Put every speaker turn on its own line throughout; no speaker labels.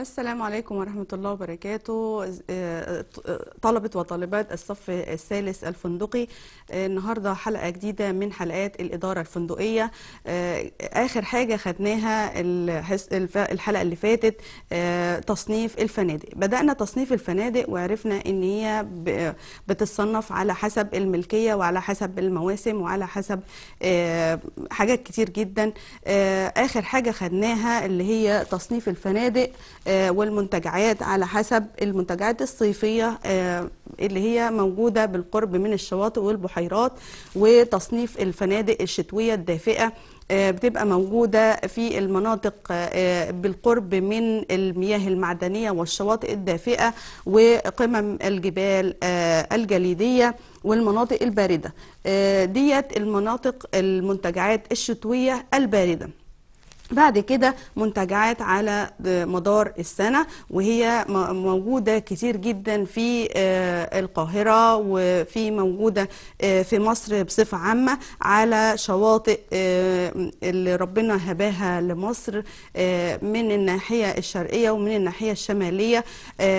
السلام عليكم ورحمة الله وبركاته آه، آه، طلبة وطالبات الصف الثالث الفندقي آه، النهاردة حلقة جديدة من حلقات الإدارة الفندقية آخر حاجة خدناها الحلقة اللي فاتت تصنيف الفنادق بدأنا تصنيف الفنادق وعرفنا إن هي بتتصنف على حسب الملكية وعلى حسب المواسم وعلى حسب حاجات كتير جدا آخر حاجة خدناها اللي هي تصنيف الفنادق آه، والمنتجعات على حسب المنتجعات الصيفية آه، اللي هي موجودة بالقرب من الشواطئ والبحيرات وتصنيف الفنادق الشتوية الدافئة آه، بتبقى موجودة في المناطق بالقرب من المياه المعدنية والشواطئ الدافئة وقمم الجبال الجليدية والمناطق الباردة ديت المناطق المنتجعات الشتوية الباردة بعد كده منتجعات على مدار السنة وهي موجودة كتير جدا في آه، القاهرة وفي موجودة آه، في مصر بصفة عامة على شواطئ آه، اللي ربنا هباها لمصر من الناحية الشرقية ومن الناحية الشمالية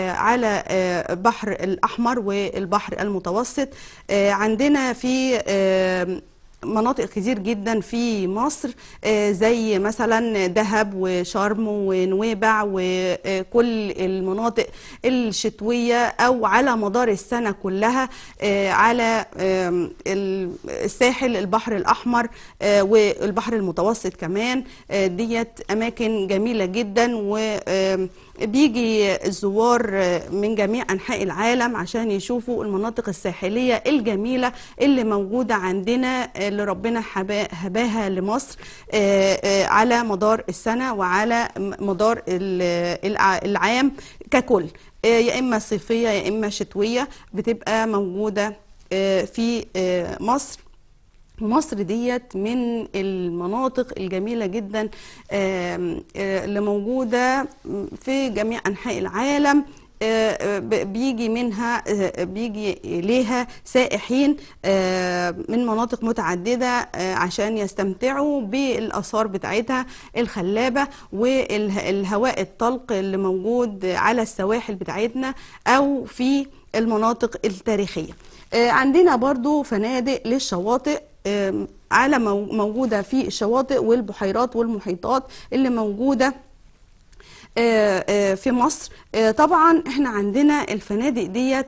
على بحر الأحمر والبحر المتوسط عندنا في مناطق كتير جدا في مصر آه، زي مثلا دهب وشرم ونويبع وكل المناطق الشتوية أو على مدار السنة كلها آه، على الساحل البحر الأحمر آه، والبحر المتوسط كمان ديت أماكن جميلة جدا و بيجي الزوار من جميع أنحاء العالم عشان يشوفوا المناطق الساحلية الجميلة اللي موجودة عندنا اللي ربنا هباها لمصر آه، آه، على مدار السنة وعلى مدار العام ككل آه، يا إما صيفية يا إما شتوية بتبقى موجودة في مصر مصر ديت من المناطق الجميلة جدا آه، اللي موجودة في جميع أنحاء العالم آه، آه، بيجي منها بيجي إليها سائحين من مناطق متعددة عشان يستمتعوا بالآثار بتاعتها الخلابة والهواء الطلق اللي موجود على السواحل بتاعتنا أو في المناطق التاريخية آه، عندنا برضو فنادق للشواطئ على موجودة في الشواطئ والبحيرات والمحيطات اللي موجودة آه، آه، في مصر طبعا احنا عندنا الفنادق ديت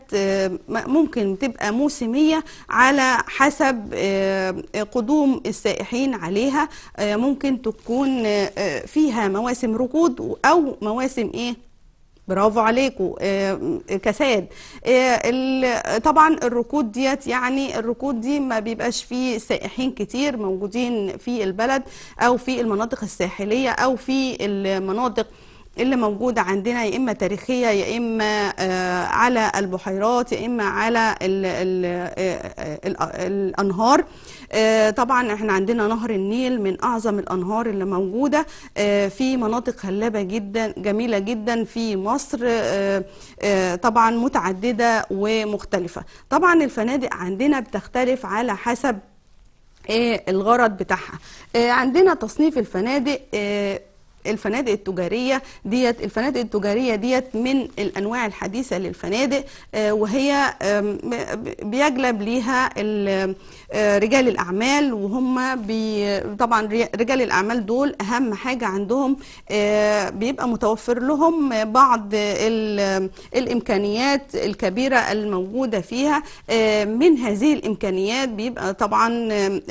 ممكن تبقى موسمية على حسب قدوم السائحين عليها ممكن تكون فيها مواسم ركود او مواسم ايه برافو عليكم آه، آه، كساد آه، طبعا الركود ديت يعني الركود دي ما بيبقاش فيه سائحين كتير موجودين في البلد او في المناطق الساحليه او في المناطق اللي موجودة عندنا يا إما تاريخية يا إما آه، على البحيرات يا إما على الـ الـ آه، الـ آه، الأنهار طبعا احنا عندنا نهر النيل من أعظم الأنهار اللي موجودة في مناطق هلابة جدا جميلة جدا في مصر طبعا متعددة ومختلفة طبعا الفنادق عندنا بتختلف على حسب الغرض بتاعها عندنا تصنيف الفنادق الفنادق التجاريه ديت الفنادق التجاريه ديت من الانواع الحديثه للفنادق آه، وهي بيجلب ليها آه، رجال الاعمال وهم طبعا رجال الاعمال دول اهم حاجه عندهم آه، بيبقى متوفر لهم بعض الامكانيات الكبيره الموجوده فيها من هذه الامكانيات بيبقى طبعا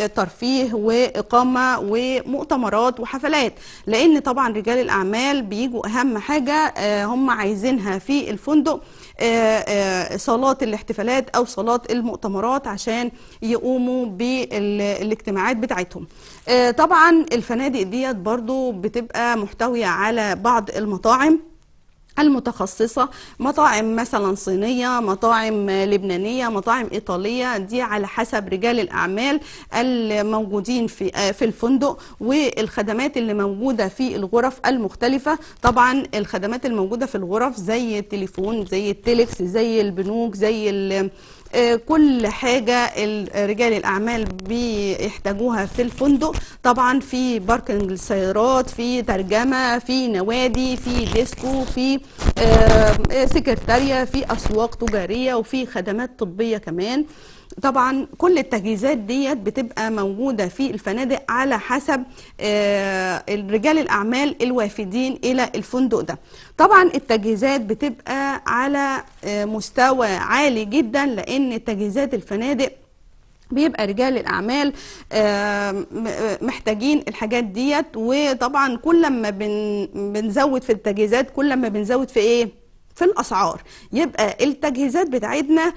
ترفيه واقامه ومؤتمرات وحفلات لان طبعا طبعا رجال الاعمال بيجوا اهم حاجه آه، هم عايزينها في الفندق آه، آه، صالات الاحتفالات او صالات المؤتمرات عشان يقوموا بالاجتماعات بتاعتهم طبعا الفنادق ديت برضو بتبقى محتويه على بعض المطاعم المتخصصة مطاعم مثلا صينية مطاعم لبنانية مطاعم إيطالية دي على حسب رجال الأعمال الموجودين في آه، في الفندق والخدمات اللي موجودة في الغرف المختلفة طبعا الخدمات الموجودة في الغرف زي التليفون زي التليكس زي البنوك زي كل حاجة رجال الأعمال بيحتاجوها في الفندق طبعا في باركنج للسيارات في ترجمة في نوادي في ديسكو في آه، سكرتارية في أسواق تجارية وفي خدمات طبية كمان طبعا كل التجهيزات ديت بتبقى موجوده في الفنادق على حسب آه، رجال الاعمال الوافدين الى الفندق ده طبعا التجهيزات بتبقى على آه، مستوى عالي جدا لان تجهيزات الفنادق بيبقى رجال الاعمال آه، محتاجين الحاجات ديت وطبعا كل ما بنزود في التجهيزات كل ما بنزود في ايه في الاسعار يبقى التجهيزات بتاعتنا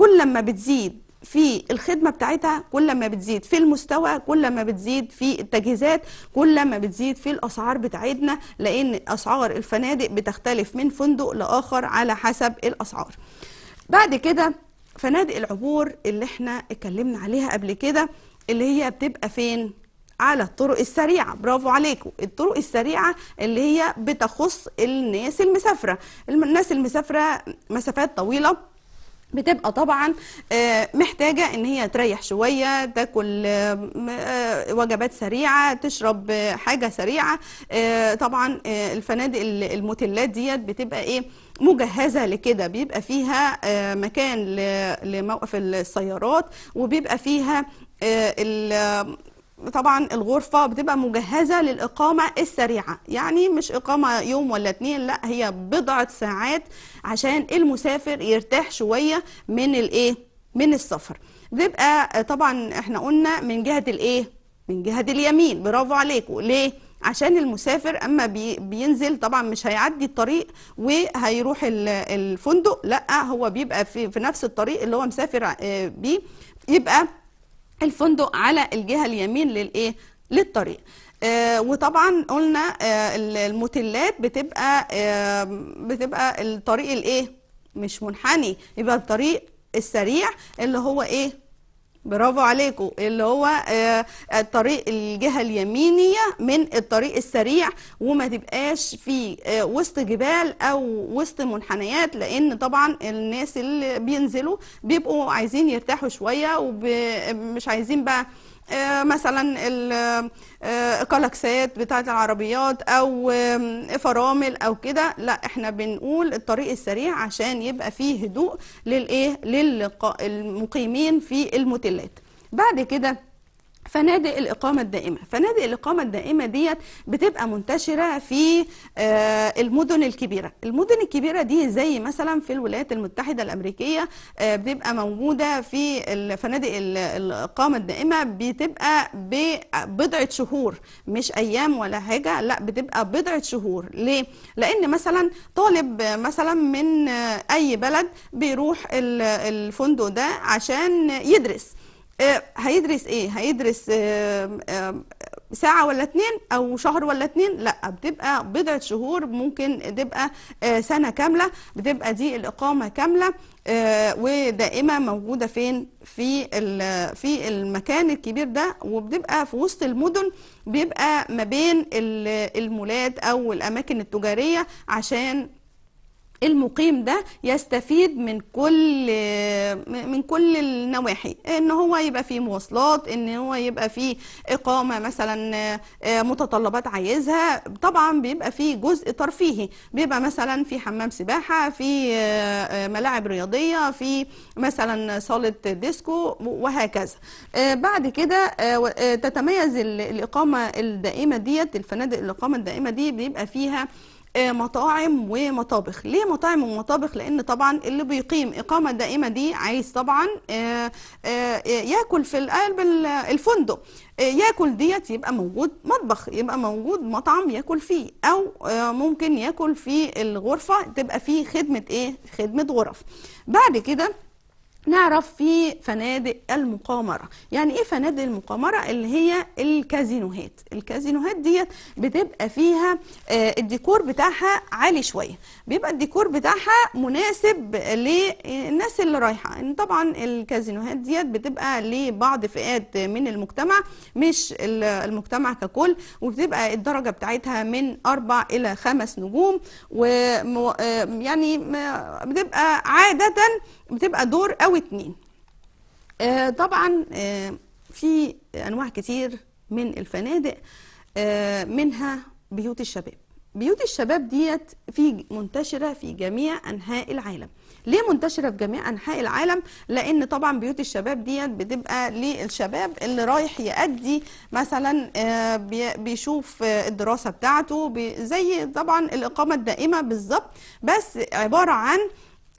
كل ما بتزيد في الخدمة بتاعتها كل ما بتزيد في المستوى كل ما بتزيد في التجهيزات كل ما بتزيد في الأسعار بتاعتنا لأن أسعار الفنادق بتختلف من فندق لآخر على حسب الأسعار بعد كده فنادق العبور اللي احنا اتكلمنا عليها قبل كده اللي هي بتبقى فين على الطرق السريعة برافو عليكم الطرق السريعة اللي هي بتخص الناس المسافرة الناس المسافرة مسافات طويلة بتبقى طبعا آه، محتاجة ان هي تريح شوية تاكل آه، آه، وجبات سريعة تشرب حاجة سريعة طبعا الفنادق الموتيلات ديت بتبقى ايه مجهزة لكده بيبقى فيها مكان لموقف السيارات وبيبقى فيها طبعا الغرفة بتبقى مجهزة للإقامة السريعة يعني مش إقامة يوم ولا اتنين لا هي بضعة ساعات عشان المسافر يرتاح شوية من الإيه من السفر بيبقى طبعا احنا قلنا من جهة الإيه من جهة اليمين برافو عليكم ليه عشان المسافر اما بي بينزل طبعا مش هيعدي الطريق وهيروح الفندق لا هو بيبقى في, في نفس الطريق اللي هو مسافر آه، بيه يبقى الفندق على الجهه اليمين للايه للطريق آه وطبعا قلنا آه الموتيلات بتبقى آه بتبقى الطريق الايه مش منحني يبقى الطريق السريع اللي هو ايه برافو عليكم اللي هو آه، الطريق الجهة اليمينية من الطريق السريع وما تبقاش في آه، وسط جبال او وسط منحنيات لان طبعا الناس اللي بينزلوا بيبقوا عايزين يرتاحوا شوية ومش عايزين بقى آه، مثلا آه، الكلاكسات بتاعه العربيات او فرامل او كده لا احنا بنقول الطريق السريع عشان يبقى فيه هدوء للايه للمقيمين في الموتيلات بعد كده فنادق الإقامة الدائمة فنادق الإقامة الدائمة ديت بتبقى منتشرة في آه، المدن الكبيرة المدن الكبيرة دي زي مثلا في الولايات المتحدة الأمريكية آه، بتبقى موجودة في فنادق الإقامة الدائمة بتبقى ببضعة شهور مش أيام ولا حاجة لا بتبقى بضعة شهور ليه؟ لأن مثلا طالب مثلا من آه، أي بلد بيروح الفندق ده عشان يدرس آه، هيدرس ايه هيدرس آه، آه، ساعة ولا اتنين او شهر ولا اتنين لا بتبقى بضعة شهور ممكن تبقى سنة كاملة بتبقى دي الاقامة كاملة ودائما موجودة فين في في المكان الكبير ده وبتبقى في وسط المدن بيبقى ما بين المولات او الاماكن التجارية عشان المقيم ده يستفيد من كل من كل النواحي ان هو يبقى فيه مواصلات ان هو يبقى فيه اقامه مثلا آه، متطلبات عايزها طبعا بيبقى فيه جزء ترفيهي بيبقى مثلا في حمام سباحه في آه، آه، ملاعب رياضيه في مثلا صاله ديسكو وهكذا بعد كده تتميز الاقامه الدائمه ديت الفنادق الاقامه الدائمه دي بيبقى فيها مطاعم ومطابخ ليه مطاعم ومطابخ لان طبعا اللي بيقيم اقامه دائمه دي عايز طبعا آه، آه، آه، ياكل في قلب الفندق ياكل ديت يبقى موجود مطبخ يبقى موجود مطعم ياكل فيه او ممكن ياكل في الغرفه تبقى فيه خدمه ايه خدمه غرف بعد كده نعرف في فنادق المقامرة يعني ايه فنادق المقامرة اللي هي الكازينوهات الكازينوهات ديت بتبقى فيها آه، الديكور بتاعها عالي شوية بيبقى الديكور بتاعها مناسب للناس اللي رايحة ان طبعا الكازينوهات ديت بتبقى لبعض فئات من المجتمع مش المجتمع ككل وبتبقى الدرجة بتاعتها من اربع الى خمس نجوم ويعني آه، بتبقى عادة بتبقى دور او اتنين آه، طبعا آه، في انواع كتير من الفنادق آه، منها بيوت الشباب بيوت الشباب ديت في منتشره في جميع انحاء العالم ليه منتشره في جميع انحاء العالم لان طبعا بيوت الشباب ديت بتبقى للشباب اللي رايح يأدي مثلا بيشوف الدراسه بتاعته زي طبعا الاقامه الدائمه بالظبط بس عباره عن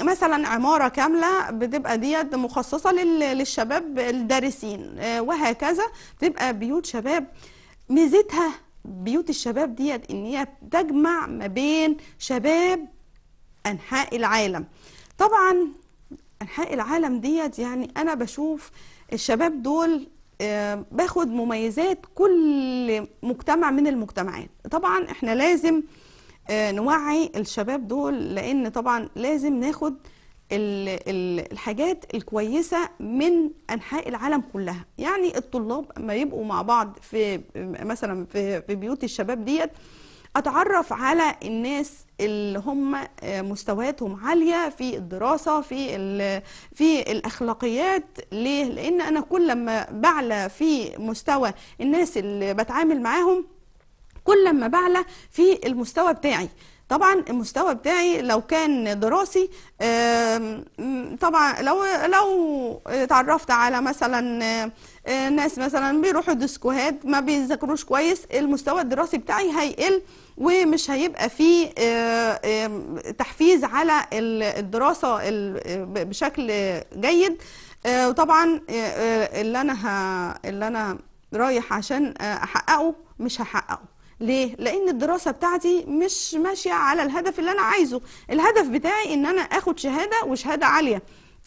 مثلا عمارة كاملة بتبقى ديت مخصصة للشباب الدارسين آه، وهكذا بتبقى بيوت شباب ميزتها بيوت الشباب ديت ان هي تجمع ما بين شباب انحاء العالم طبعا انحاء العالم ديت يعني انا بشوف الشباب دول آه، باخد مميزات كل مجتمع من المجتمعات طبعا احنا لازم آه، نوعي الشباب دول لان طبعا لازم ناخد الحاجات الكويسة من أنحاء العالم كلها يعني الطلاب ما يبقوا مع بعض في مثلا في, بيوت الشباب ديت أتعرف على الناس اللي هم آه، مستوياتهم عالية في الدراسة في, في الأخلاقيات ليه؟ لأن أنا كل ما بعلى في مستوى الناس اللي بتعامل معاهم كل ما بعلى في المستوى بتاعي طبعا المستوى بتاعي لو كان دراسي طبعا لو لو اتعرفت على مثلا آه، ناس مثلا بيروحوا ديسكوهات ما بيذاكروش كويس المستوى الدراسي بتاعي هيقل ومش هيبقى فيه آه، تحفيز على الدراسه بشكل جيد آه، وطبعا اللي انا اللي انا رايح عشان احققه مش هحققه ليه؟ لأن الدراسة بتاعتي مش ماشية على الهدف اللي أنا عايزه الهدف بتاعي إن أنا أخد شهادة وشهادة عالية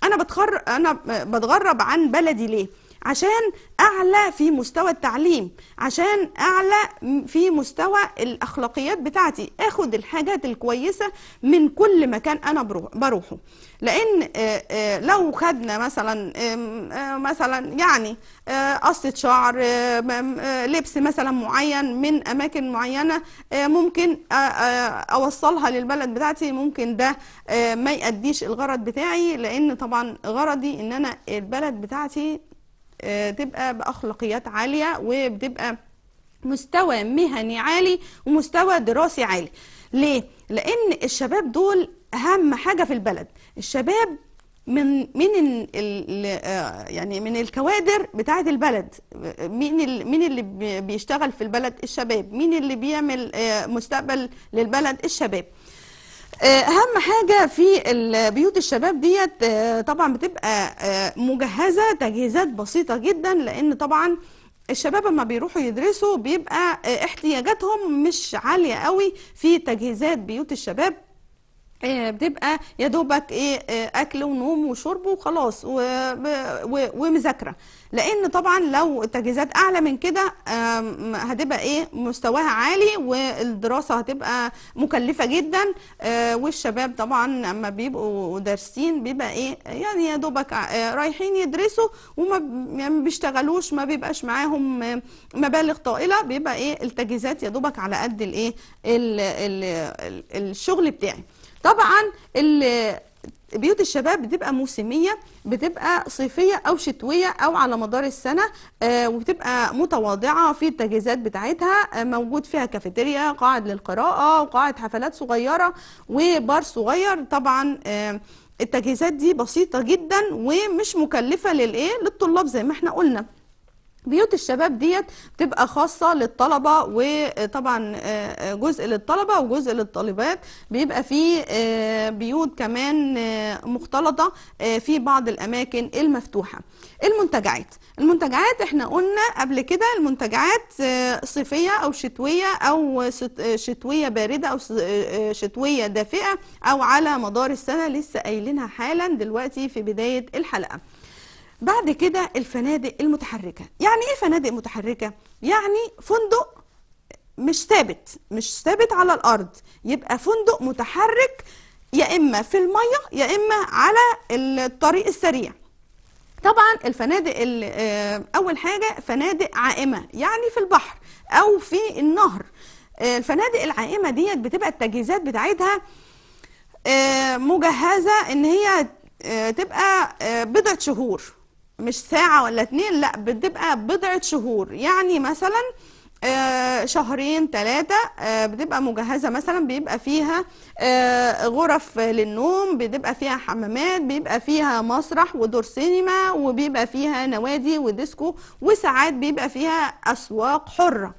أنا, بتخر... أنا بتغرب عن بلدي ليه؟ عشان اعلى في مستوى التعليم عشان اعلى في مستوى الاخلاقيات بتاعتي اخد الحاجات الكويسه من كل مكان انا بروحه لان لو خدنا مثلا مثلا يعني قصه شعر لبس مثلا معين من اماكن معينه ممكن اوصلها للبلد بتاعتي ممكن ده ما يأديش الغرض بتاعي لان طبعا غرضي ان انا البلد بتاعتي آه، تبقى باخلاقيات عاليه وبتبقى مستوى مهني عالي ومستوى دراسي عالي ليه لان الشباب دول اهم حاجه في البلد الشباب من من آه، يعني من الكوادر بتاعه البلد مين مين اللي بيشتغل في البلد الشباب مين اللي بيعمل آه، مستقبل للبلد الشباب آه، اهم حاجه في بيوت الشباب ديت آه، طبعا بتبقى آه، مجهزه تجهيزات بسيطه جدا لان طبعا الشباب لما بيروحوا يدرسوا بيبقى احتياجاتهم مش عاليه قوي في تجهيزات بيوت الشباب آه، بتبقى يا دوبك ايه آه، اكل ونوم وشرب وخلاص ومذاكره لان طبعا لو التجهيزات اعلى من كده هتبقى ايه مستواها عالي والدراسه هتبقى مكلفه جدا آه، والشباب طبعا اما بيبقوا دارسين بيبقى ايه يعني يا دوبك رايحين يدرسوا وما يعني بيشتغلوش ما بيبقاش معاهم مبالغ طائله بيبقى ايه التجهيزات يا دوبك على قد الايه الشغل بتاعي طبعا بيوت الشباب بتبقى موسميه بتبقى صيفيه او شتويه او على مدار السنه آه، وبتبقى متواضعه في التجهيزات بتاعتها آه، موجود فيها كافيتيريا قاعد للقراءه وقاعد حفلات صغيره وبار صغير طبعا آه، التجهيزات دي بسيطه جدا ومش مكلفه للايه للطلاب زي ما احنا قلنا بيوت الشباب ديت بتبقى خاصة للطلبة وطبعا آه، آه، جزء للطلبة وجزء للطالبات بيبقى فيه آه، بيوت كمان مختلطة في بعض الأماكن المفتوحة المنتجعات المنتجعات احنا قلنا قبل كده المنتجعات صيفية أو شتوية أو شتوية باردة أو شتوية دافئة أو على مدار السنة لسه قايلينها حالا دلوقتي في بداية الحلقة بعد كده الفنادق المتحركة يعني ايه فنادق متحركة؟ يعني فندق مش ثابت مش ثابت على الارض يبقى فندق متحرك يا اما في الميه يا اما على الطريق السريع طبعا الفنادق آه، اول حاجه فنادق عائمه يعني في البحر او في النهر آه، الفنادق العائمه ديت بتبقى التجهيزات بتاعتها آه، مجهزه ان هي تبقى بضعه شهور مش ساعة ولا اتنين لا بتبقى بضعة شهور يعني مثلا آه، شهرين ثلاثة آه، بتبقى مجهزة مثلا بيبقى فيها آه، غرف للنوم بتبقى فيها حمامات بيبقى فيها مسرح ودور سينما وبيبقى فيها نوادي وديسكو وساعات بيبقى فيها أسواق حرة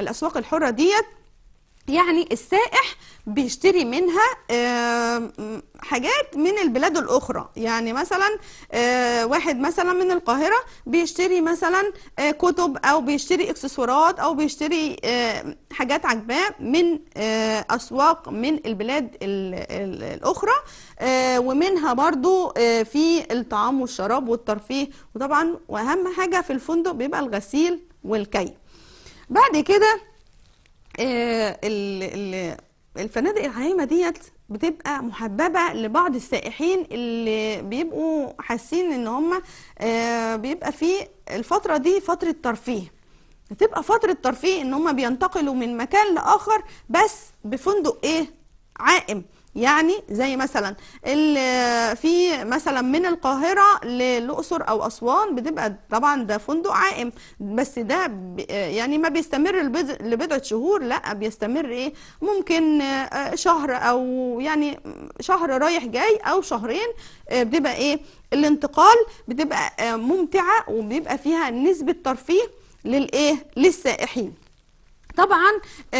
الأسواق الحرة ديت يعني السائح بيشتري منها آه، حاجات من البلاد الأخرى يعني مثلا آه، واحد مثلا من القاهرة بيشتري مثلا آه، كتب أو بيشتري اكسسوارات أو بيشتري حاجات عجباه من أسواق من البلاد الأخرى ومنها برضو في الطعام والشراب والترفيه وطبعا وأهم حاجة في الفندق بيبقى الغسيل والكي بعد كده آه، الفنادق العايمه ديت بتبقى محببه لبعض السائحين اللي بيبقوا حاسين ان هم آه، بيبقى في الفتره دي فتره ترفيه بتبقى فتره ترفيه ان هم بينتقلوا من مكان لاخر بس بفندق ايه عائم يعني زي مثلا في مثلا من القاهرة للأقصر أو أسوان بتبقى طبعا ده فندق عائم بس ده يعني ما بيستمر لبضعة شهور لا بيستمر إيه ممكن آه، شهر أو يعني شهر رايح جاي أو شهرين آه، بتبقى إيه الانتقال بتبقى آه، ممتعة وبيبقى فيها نسبة ترفيه للإيه للسائحين طبعا آه،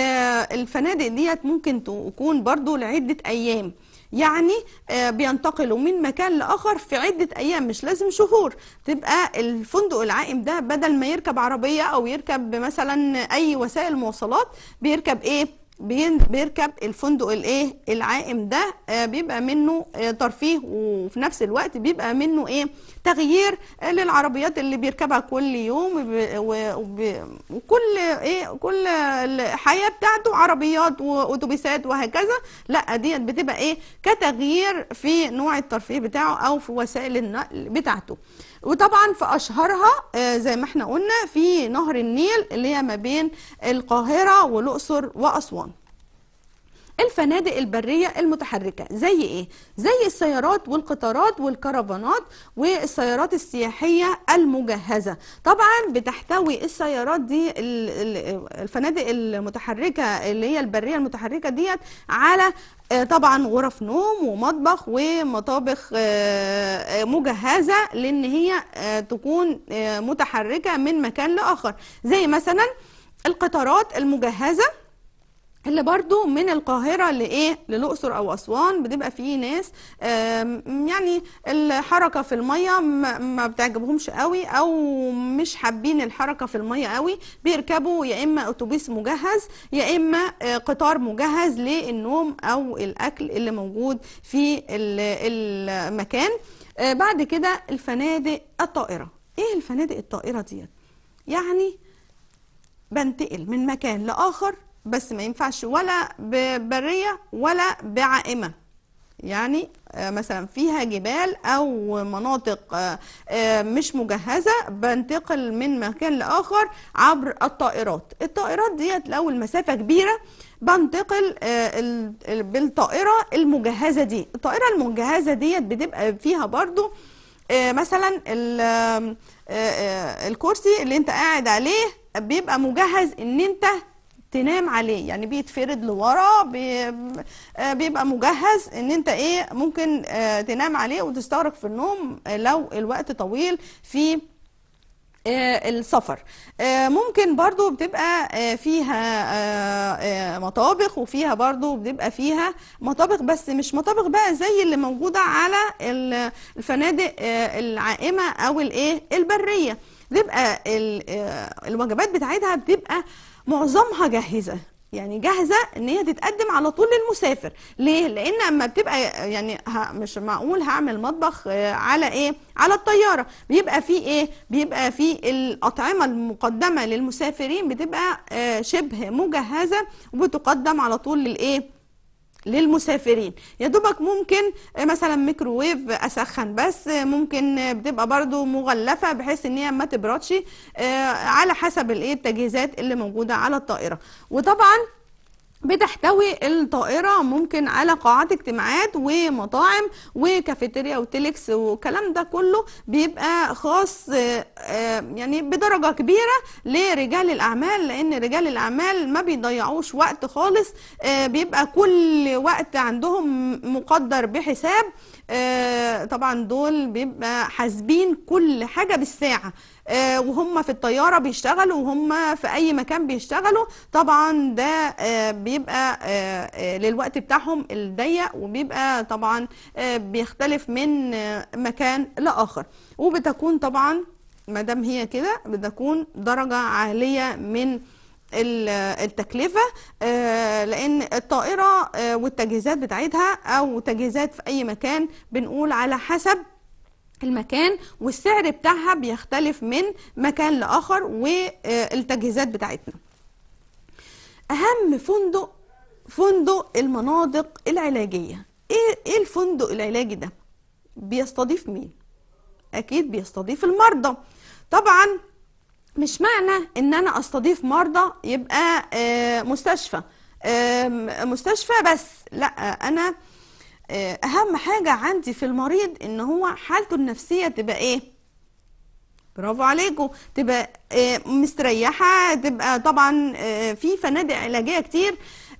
الفنادق ديت ممكن تكون برضو لعدة أيام يعني آه، بينتقلوا من مكان لآخر في عدة أيام مش لازم شهور تبقى الفندق العائم ده بدل ما يركب عربية أو يركب مثلا أي وسائل مواصلات بيركب إيه؟ بيركب الفندق الايه العائم ده آه، بيبقى منه آه، ترفيه وفي نفس الوقت بيبقى منه ايه تغيير للعربيات اللي بيركبها كل يوم وكل ايه كل الحياه بتاعته عربيات واتوبيسات وهكذا لا ديت بتبقى ايه كتغيير في نوع الترفيه بتاعه او في وسائل النقل بتاعته وطبعا في اشهرها آه، زي ما احنا قلنا في نهر النيل اللي هي ما بين القاهره والاقصر واسوان الفنادق البرية المتحركة زي إيه؟ زي السيارات والقطارات والكرفانات والسيارات السياحية المجهزة طبعا بتحتوي السيارات دي الفنادق المتحركة اللي هي البرية المتحركة ديت على آه، طبعا غرف نوم ومطبخ ومطابخ آه، آه، مجهزة لأن هي تكون متحركة من مكان لآخر زي مثلا القطارات المجهزة اللي برضو من القاهرة لإيه للأقصر أو أسوان بتبقى فيه ناس يعني الحركة في المية ما بتعجبهمش قوي أو مش حابين الحركة في المية قوي بيركبوا يا إما أتوبيس مجهز يا إما آه، قطار مجهز للنوم أو الأكل اللي موجود في المكان آه، بعد كده الفنادق الطائرة إيه الفنادق الطائرة ديت يعني بنتقل من مكان لآخر بس ما ينفعش ولا ببرية ولا بعائمة يعني آه، مثلا فيها جبال أو مناطق آه، آه، مش مجهزة بنتقل من مكان لآخر عبر الطائرات الطائرات ديت لو المسافة كبيرة بنتقل بالطائرة المجهزة دي الطائرة المجهزة ديت بتبقى فيها برضو مثلا الكرسي اللي انت قاعد عليه بيبقى مجهز ان انت تنام عليه يعني بيتفرد لورا آه، بيبقى مجهز ان انت ايه ممكن آه، تنام عليه وتستغرق في النوم لو الوقت طويل في آه، السفر ممكن برضو بتبقى فيها مطابخ وفيها برضو بتبقى فيها مطابخ بس مش مطابخ بقى زي اللي موجودة على الفنادق العائمة او الايه البرية بيبقى الوجبات بتاعتها بتبقى معظمها جاهزه يعني جاهزه ان هي تتقدم على طول للمسافر ليه لان اما بتبقى يعني مش معقول هعمل مطبخ آه، على ايه على الطياره بيبقى في ايه بيبقى في الاطعمه المقدمه للمسافرين بتبقى آه، شبه مجهزه وبتقدم على طول للايه للمسافرين يا دوبك ممكن آه، مثلا ميكروويف اسخن بس آه، ممكن آه، بتبقى برضو مغلفه بحيث ان هي ما تبردش على حسب الايه التجهيزات اللي موجوده على الطائره وطبعا بتحتوي الطائرة ممكن على قاعات اجتماعات ومطاعم وكافيتيريا وتليكس والكلام ده كله بيبقى خاص آه، يعني بدرجة كبيرة لرجال الأعمال لأن رجال الأعمال ما بيضيعوش وقت خالص آه، بيبقى كل وقت عندهم مقدر بحساب آه، طبعا دول بيبقى حاسبين كل حاجة بالساعة آه، وهم في الطياره بيشتغلوا وهم في اي مكان بيشتغلوا طبعا ده آه، بيبقى آه، للوقت بتاعهم الضيق وبيبقى طبعا بيختلف من مكان لاخر وبتكون طبعا مادام هي كده بتكون درجه عاليه من التكلفة لأن الطائرة والتجهيزات بتاعتها أو تجهيزات في أي مكان بنقول على حسب في المكان والسعر بتاعها بيختلف من مكان لآخر والتجهيزات بتاعتنا أهم فندق فندق المناطق العلاجية إيه, إيه الفندق العلاجي ده؟ بيستضيف مين؟ أكيد بيستضيف المرضى طبعا مش معنى ان انا استضيف مرضى يبقى آه، مستشفى مستشفى بس لا انا آه، اهم حاجه عندي في المريض ان هو حالته النفسيه تبقى ايه برافو عليكم تبقى آه، مستريحه تبقى طبعا آه، في فنادق علاجيه كتير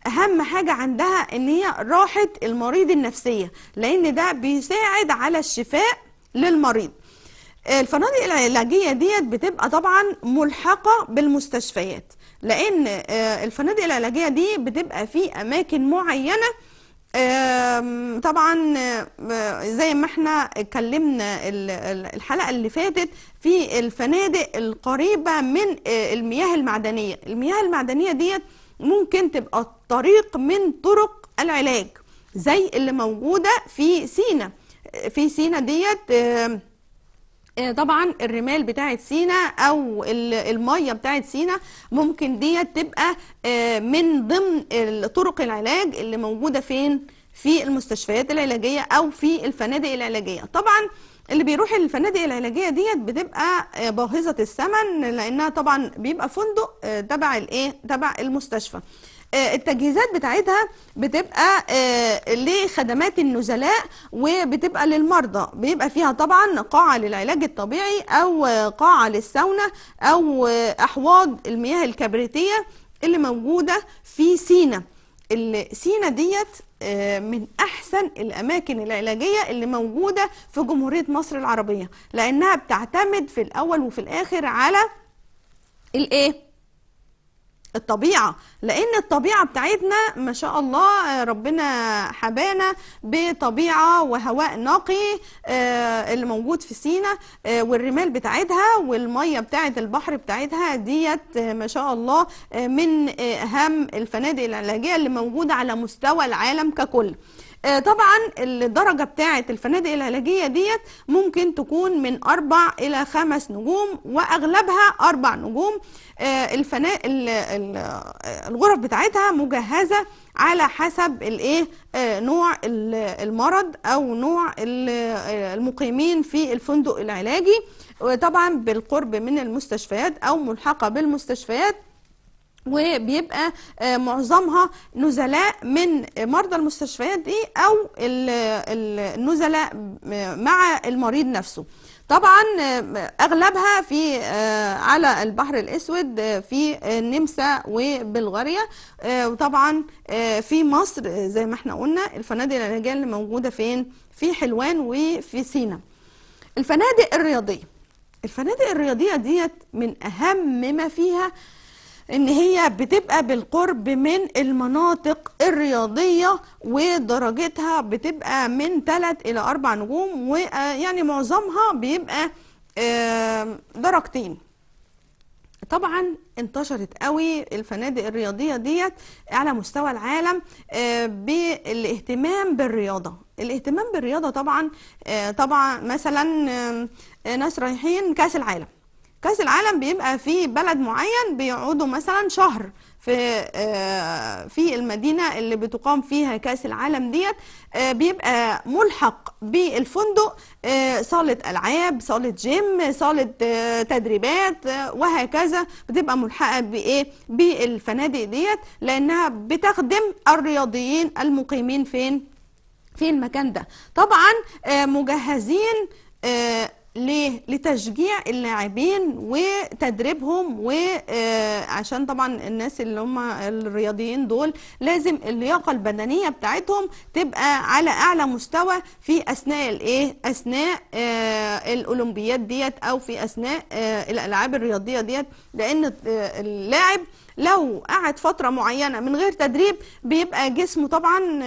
اهم حاجه عندها ان هي راحه المريض النفسيه لان ده بيساعد على الشفاء للمريض الفنادق العلاجيه ديت بتبقى طبعا ملحقه بالمستشفيات لان الفنادق العلاجيه دي بتبقى في اماكن معينه طبعا زي ما احنا اتكلمنا الحلقه اللي فاتت في الفنادق القريبه من آه، المياه المعدنيه المياه المعدنيه ديت ممكن تبقى طريق من طرق العلاج زي اللي موجوده في سينا في سينا ديت آه، طبعا الرمال بتاعه سينا او الميه بتاعه سينا ممكن ديت تبقى آه، من ضمن طرق العلاج اللي موجوده فين في المستشفيات العلاجيه او في الفنادق العلاجيه طبعا اللي بيروح الفنادق العلاجيه ديت بتبقى آه، باهظه الثمن لانها طبعا بيبقى فندق تبع الايه تبع المستشفى آه، التجهيزات بتاعتها بتبقى آه، لخدمات النزلاء وبتبقى للمرضى بيبقى فيها طبعا قاعة للعلاج الطبيعي أو قاعة للساونا أو أحواض المياه الكبريتية اللي موجودة في سينا سينا ديت آه، من احسن الاماكن العلاجيه اللي موجوده في جمهوريه مصر العربيه لانها بتعتمد في الاول وفي الاخر على الايه الطبيعة لأن الطبيعة بتاعتنا ما شاء الله آه، ربنا حبانا بطبيعة وهواء نقي آه، اللي موجود في سينا آه، والرمال بتاعتها والمية بتاعت البحر بتاعتها ديت ما شاء الله من أهم الفنادق العلاجية اللي موجودة على مستوى العالم ككل آه، طبعا الدرجة بتاعة الفنادق العلاجية ديت ممكن تكون من أربع إلى خمس نجوم وأغلبها أربع نجوم آه، الفنا... آه، الغرف بتاعتها مجهزة على حسب الايه نوع المرض او نوع المقيمين في الفندق العلاجي طبعا بالقرب من المستشفيات او ملحقه بالمستشفيات وبيبقى آه، معظمها نزلاء من مرضى المستشفيات دي او النزلاء آه، مع المريض نفسه طبعا آه، اغلبها في على البحر الاسود في النمسا وبلغاريا وطبعا في مصر زي ما احنا قلنا الفنادق العلاجيه اللي موجوده فين في حلوان وفي سينا الفنادق الرياضيه الفنادق الرياضيه ديت من اهم ما فيها ان هي بتبقى بالقرب من المناطق الرياضية ودرجتها بتبقى من 3 الى 4 نجوم ويعني آه، معظمها بيبقى درجتين طبعا انتشرت قوي الفنادق الرياضية ديت على مستوى العالم آه، بالاهتمام بالرياضة الاهتمام بالرياضة طبعا آه، طبعا مثلا ناس رايحين كاس العالم كاس العالم بيبقى في بلد معين بيقعدوا مثلا شهر في آه، في المدينه اللي بتقام فيها كاس العالم ديت آه، بيبقى ملحق بالفندق آه، صاله العاب صاله جيم صاله تدريبات وهكذا بتبقى ملحقه بايه بالفنادق ديت لانها بتخدم الرياضيين المقيمين فين في المكان ده طبعا مجهزين ليه؟ لتشجيع اللاعبين وتدريبهم وعشان آه، طبعا الناس اللي هم الرياضيين دول لازم اللياقه البدنيه بتاعتهم تبقى على اعلى مستوى في اثناء الايه؟ اثناء آه، الاولمبياد ديت او في اثناء آه، الالعاب الرياضيه ديت لان اللاعب لو قعد فترة معينة من غير تدريب بيبقى جسمه طبعا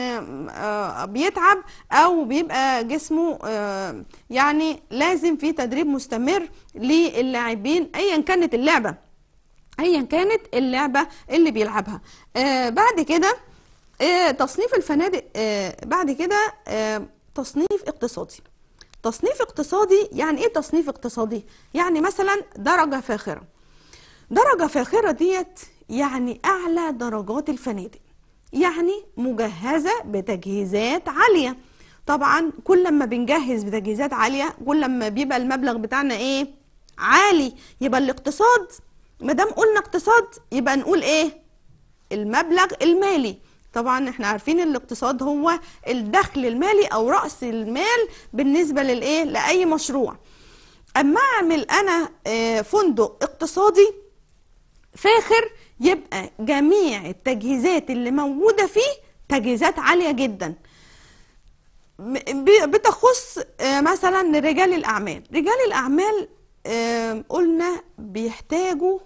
آه، بيتعب أو بيبقى جسمه آه، يعني لازم في تدريب مستمر للاعبين أيا كانت اللعبة أيا كانت اللعبة اللي بيلعبها آه، بعد كده تصنيف الفنادق بعد كده تصنيف اقتصادي تصنيف اقتصادي يعني ايه تصنيف اقتصادي يعني مثلا درجة فاخرة درجة فاخرة ديت يعني أعلى درجات الفنادق يعني مجهزة بتجهيزات عالية طبعا كل ما بنجهز بتجهيزات عالية كل ما بيبقى المبلغ بتاعنا ايه عالي يبقى الاقتصاد ما دام قلنا اقتصاد يبقى نقول ايه المبلغ المالي طبعا احنا عارفين الاقتصاد هو الدخل المالي او راس المال بالنسبه للايه لاي مشروع اما اعمل انا آه، فندق اقتصادي فاخر يبقى جميع التجهيزات اللي موجودة فيه تجهيزات عالية جدا بتخص آه، مثلا رجال الأعمال رجال الأعمال قلنا بيحتاجوا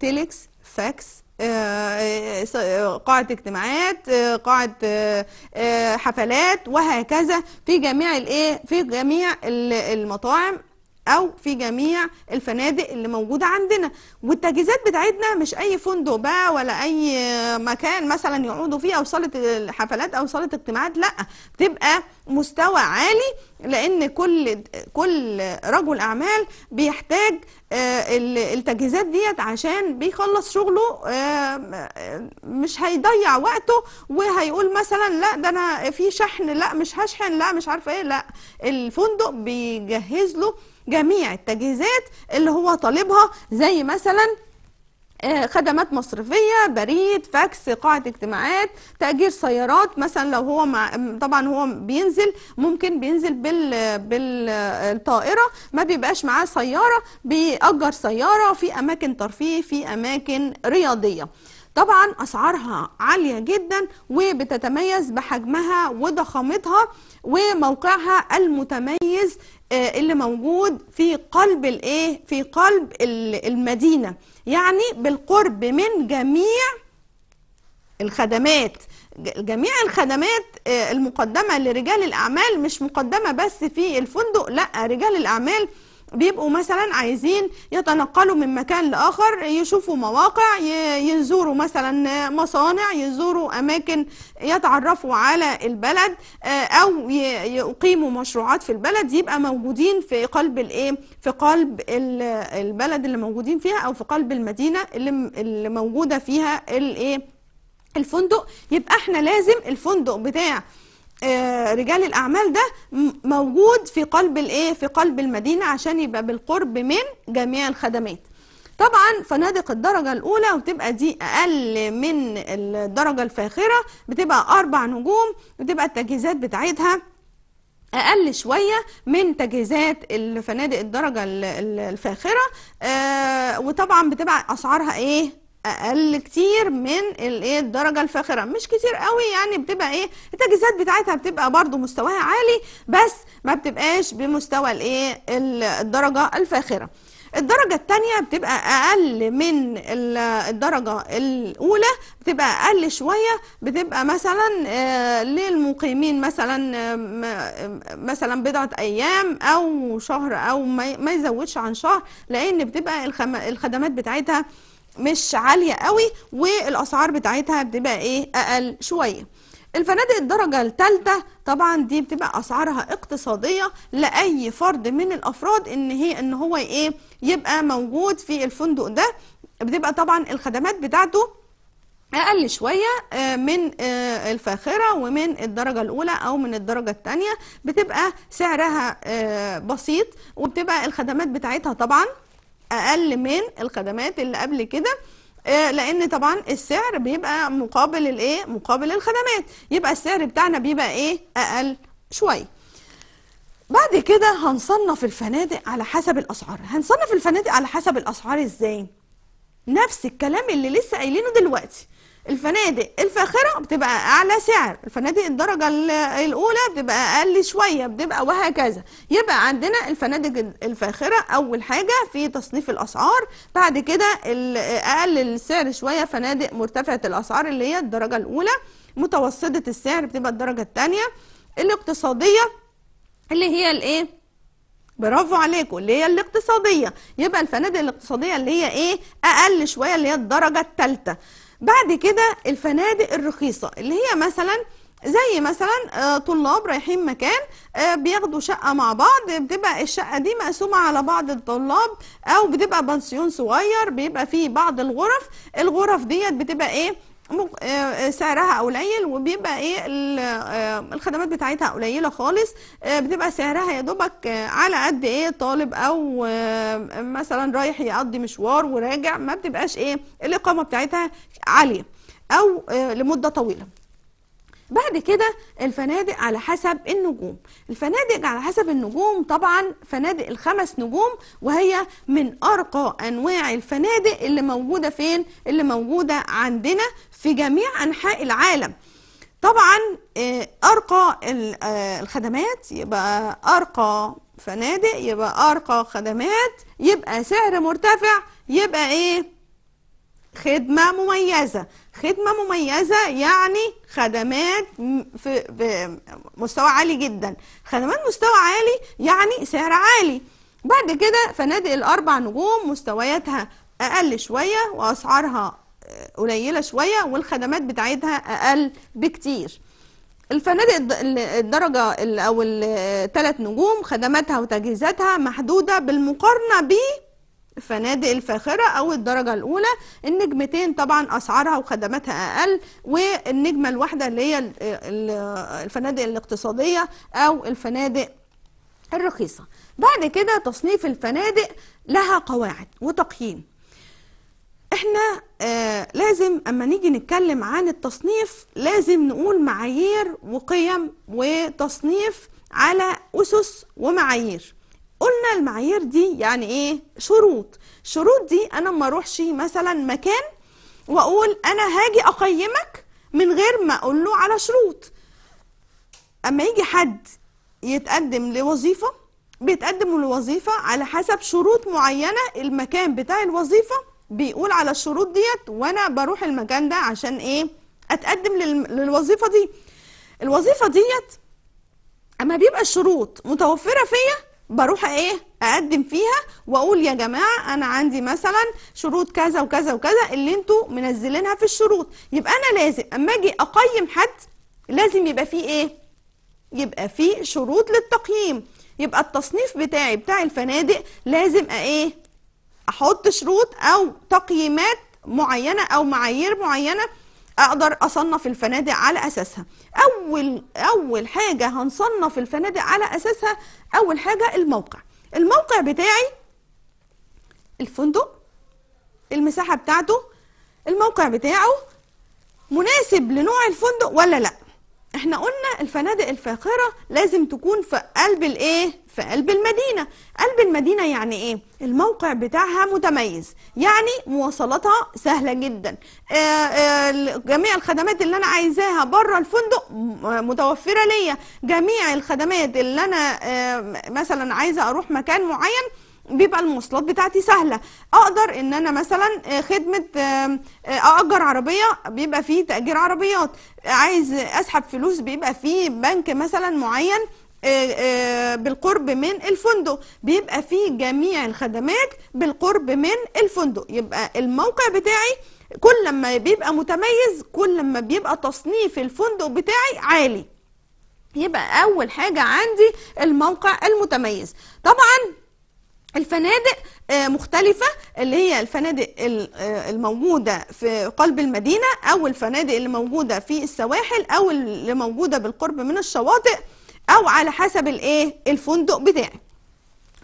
تيليكس فاكس آه، آه، قاعة اجتماعات قاعة حفلات وهكذا في جميع الايه في جميع المطاعم او في جميع الفنادق اللي موجوده عندنا والتجهيزات بتاعتنا مش اي فندق بقى ولا اي مكان مثلا يقعدوا فيه او صاله الحفلات او صاله اجتماعات لا بتبقى مستوى عالي لان كل كل رجل اعمال بيحتاج آه، التجهيزات ديت عشان بيخلص شغله آه، مش هيضيع وقته وهيقول مثلا لا ده انا في شحن لا مش هشحن لا مش عارفه ايه لا الفندق بيجهز له جميع التجهيزات اللي هو طالبها زي مثلا آه، خدمات مصرفيه بريد فاكس قاعه اجتماعات تاجير سيارات مثلا لو هو مع طبعا هو بينزل ممكن بينزل بال بالطائره ما بيبقاش معاه سياره بيأجر سياره في اماكن ترفيه في اماكن رياضيه طبعا اسعارها عاليه جدا وبتتميز بحجمها وضخامتها وموقعها المتميز آه، اللي موجود في قلب الايه في قلب المدينه يعني بالقرب من جميع الخدمات جميع الخدمات آه، المقدمه لرجال الاعمال مش مقدمه بس في الفندق لا رجال الاعمال بيبقوا مثلا عايزين يتنقلوا من مكان لآخر يشوفوا مواقع يزوروا مثلا مصانع يزوروا أماكن يتعرفوا على البلد آه، أو يقيموا مشروعات في البلد يبقى موجودين في قلب الإيه في قلب البلد اللي موجودين فيها أو في قلب المدينة اللي موجودة فيها الإيه الفندق يبقى احنا لازم الفندق بتاع آه، رجال الاعمال ده موجود في قلب الايه في قلب المدينه عشان يبقى بالقرب من جميع الخدمات طبعا فنادق الدرجة الأولى وتبقى دي أقل من الدرجة الفاخرة بتبقى أربع نجوم وتبقى التجهيزات بتاعتها أقل شوية من تجهيزات الفنادق الدرجة الفاخرة آه، وطبعا بتبقى أسعارها إيه اقل كتير من الايه الدرجه الفاخره مش كتير قوي يعني بتبقى ايه التجهيزات بتاعتها بتبقى برضو مستواها عالي بس ما بتبقاش بمستوى الايه الدرجه الفاخره الدرجة الثانية بتبقى أقل من الدرجة الأولى بتبقى أقل شوية بتبقى مثلا آه، للمقيمين مثلا مثلا بضعة أيام أو شهر أو ما يزودش عن شهر لأن بتبقى الخدمات بتاعتها مش عالية قوي والأسعار بتاعتها بتبقى إيه أقل شوية الفنادق الدرجة الثالثة طبعا دي بتبقى أسعارها اقتصادية لأي فرد من الأفراد إن هي إن هو إيه يبقى موجود في الفندق ده بتبقى طبعا الخدمات بتاعته اقل شويه آه، من آه، الفاخره ومن الدرجه الاولى او من الدرجه الثانيه بتبقى سعرها آه، بسيط وبتبقى الخدمات بتاعتها طبعا اقل من الخدمات اللي قبل كده آه، لان طبعا السعر بيبقى مقابل الايه مقابل الخدمات يبقى السعر بتاعنا بيبقى ايه اقل شويه بعد كده هنصنف الفنادق على حسب الاسعار هنصنف الفنادق على حسب الاسعار ازاي نفس الكلام اللي لسه قايلينه دلوقتي الفنادق الفاخرة بتبقى أعلى سعر الفنادق الدرجة الأولى بتبقى أقل شوية بتبقى وهكذا يبقى عندنا الفنادق الفاخرة أول حاجة في تصنيف الأسعار بعد كده أقل السعر شوية فنادق مرتفعة الأسعار اللي هي الدرجة الأولى متوسطة السعر بتبقى الدرجة الثانية الاقتصادية اللي هي الإيه برافو عليكم اللي هي الاقتصاديه يبقى الفنادق الاقتصاديه اللي هي ايه اقل شويه اللي هي الدرجه الثالثه بعد كده الفنادق الرخيصة اللي هي مثلا زي مثلا آه، طلاب رايحين مكان آه، بياخدوا شقة مع بعض بتبقى الشقة دي مقسومة على بعض الطلاب أو بتبقى بنسيون صغير بيبقى فيه بعض الغرف الغرف ديت بتبقى إيه آه، آه، سعرها قليل وبيبقى ايه آه، الخدمات بتاعتها قليله خالص بتبقى سعرها يا دوبك على قد ايه طالب او مثلا رايح يقضي مشوار وراجع ما بتبقاش ايه الاقامه بتاعتها عاليه او لمده طويله بعد كده الفنادق على حسب النجوم الفنادق على حسب النجوم طبعا فنادق الخمس نجوم وهي من ارقى انواع الفنادق اللي موجوده فين اللي موجوده عندنا في جميع أنحاء العالم طبعا آه، أرقى آه، الخدمات يبقى أرقى فنادق يبقى أرقى خدمات يبقى سعر مرتفع يبقى إيه خدمة مميزة خدمة مميزة يعني خدمات في مستوى عالي جدا خدمات مستوى عالي يعني سعر عالي بعد كده فنادق الأربع نجوم مستوياتها أقل شوية وأسعارها قليله شويه والخدمات بتاعتها اقل بكتير الفنادق الدرجة أو الثلاث نجوم خدماتها وتجهيزاتها محدودة بالمقارنة ب فنادق الفاخرة أو الدرجة الأولى النجمتين طبعا أسعارها وخدماتها أقل والنجمة الواحدة اللي هي الفنادق الاقتصادية أو الفنادق الرخيصة بعد كده تصنيف الفنادق لها قواعد وتقييم احنا آه لازم اما نيجي نتكلم عن التصنيف لازم نقول معايير وقيم وتصنيف على اسس ومعايير قلنا المعايير دي يعني ايه شروط شروط دي انا ما اروحش مثلا مكان واقول انا هاجي اقيمك من غير ما اقول له على شروط اما يجي حد يتقدم لوظيفه بيتقدم لوظيفه على حسب شروط معينه المكان بتاع الوظيفه بيقول على الشروط ديت وانا بروح المكان ده عشان ايه اتقدم للوظيفه دي الوظيفه ديت اما بيبقى الشروط متوفره فيا بروح ايه اقدم فيها واقول يا جماعه انا عندي مثلا شروط كذا وكذا وكذا اللي انتوا منزلينها في الشروط يبقى انا لازم اما اجي اقيم حد لازم يبقى فيه ايه يبقى فيه شروط للتقييم يبقى التصنيف بتاعي بتاع الفنادق لازم ايه احط شروط او تقييمات معينه او معايير معينه اقدر اصنف الفنادق على اساسها اول اول حاجه هنصنف الفنادق على اساسها اول حاجه الموقع الموقع بتاعي الفندق المساحه بتاعته الموقع بتاعه مناسب لنوع الفندق ولا لا احنا قلنا الفنادق الفاخره لازم تكون في قلب الايه في قلب المدينه قلب المدينه يعني ايه الموقع بتاعها متميز يعني مواصلاتها سهله جدا اه اه جميع الخدمات اللي انا عايزاها بره الفندق متوفره ليا جميع الخدمات اللي انا اه مثلا عايزه اروح مكان معين بيبقى المواصلات بتاعتي سهله اقدر ان انا مثلا آه، خدمه آه، اجر عربيه بيبقى فيه تاجير عربيات عايز اسحب فلوس بيبقى فيه بنك مثلا معين آه، بالقرب من الفندق بيبقى فيه جميع الخدمات بالقرب من الفندق يبقى الموقع بتاعي كل ما بيبقى متميز كل ما بيبقى تصنيف الفندق بتاعي عالي يبقى اول حاجه عندي الموقع المتميز طبعا الفنادق آه، مختلفة اللي هي الفنادق آه، الموجودة في قلب المدينة أو الفنادق اللي موجودة في السواحل أو اللي موجودة بالقرب من الشواطئ أو على حسب الايه الفندق بتاعك